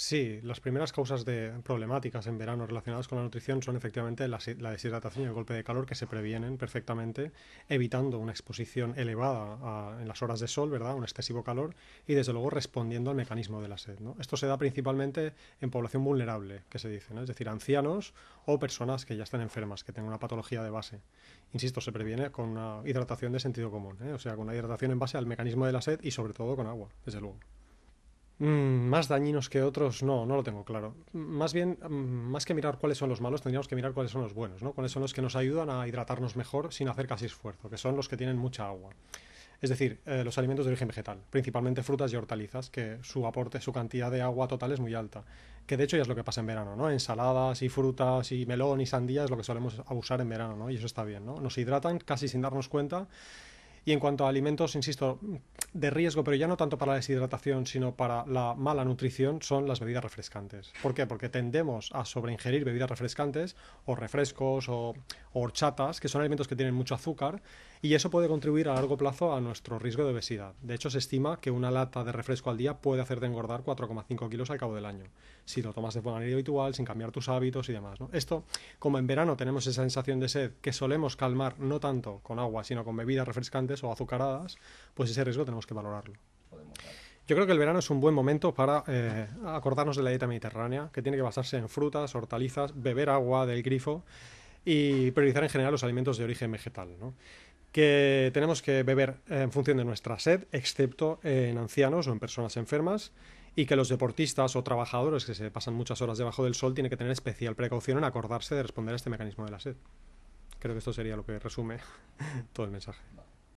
Sí, las primeras causas de problemáticas en verano relacionadas con la nutrición son efectivamente la, deshidratación y el golpe de calor que se previenen perfectamente, evitando una exposición elevada en las horas de sol, ¿verdad? Un excesivo calor y desde luego respondiendo al mecanismo de la sed. ¿no? Esto se da principalmente en población vulnerable, que se dice, es decir, ancianos o personas que ya están enfermas, que tengan una patología de base. Insisto, se previene con una hidratación de sentido común, ¿eh? o sea, con una hidratación en base al mecanismo de la sed y sobre todo con agua, desde luego. Mm, más dañinos que otros, no, no lo tengo claro. Más bien, mm, más que mirar cuáles son los malos, tendríamos que mirar cuáles son los buenos, ¿no? Cuáles son los que nos ayudan a hidratarnos mejor sin hacer casi esfuerzo, que son los que tienen mucha agua. Es decir, eh, los alimentos de origen vegetal, principalmente frutas y hortalizas, que su aporte, su cantidad de agua total es muy alta. Que de hecho ya es lo que pasa en verano, ¿no? Ensaladas y frutas y melón y sandía es lo que solemos abusar en verano, ¿no? Y eso está bien, ¿no? Nos hidratan casi sin darnos cuenta y en cuanto a alimentos, insisto, de riesgo, pero ya no tanto para la deshidratación, sino para la mala nutrición, son las bebidas refrescantes. ¿Por qué? Porque tendemos a sobreingerir bebidas refrescantes o refrescos o, horchatas, que son alimentos que tienen mucho azúcar, y eso puede contribuir a largo plazo a nuestro riesgo de obesidad. De hecho, se estima que una lata de refresco al día puede hacerte engordar 4,5 kilos al cabo del año, si lo tomas de forma habitual, sin cambiar tus hábitos y demás. Esto, como en verano tenemos esa sensación de sed que solemos calmar no tanto con agua, sino con bebidas refrescantes, o azucaradas, pues ese riesgo tenemos que valorarlo. Yo creo que el verano es un buen momento para eh, acordarnos de la dieta mediterránea, que tiene que basarse en frutas, hortalizas, beber agua del grifo y priorizar en general los alimentos de origen vegetal. que tenemos que beber en función de nuestra sed, excepto en ancianos o en personas enfermas, y que los deportistas o trabajadores que se pasan muchas horas debajo del sol tienen que tener especial precaución en acordarse de responder a este mecanismo de la sed. Creo que esto sería lo que resume todo el mensaje.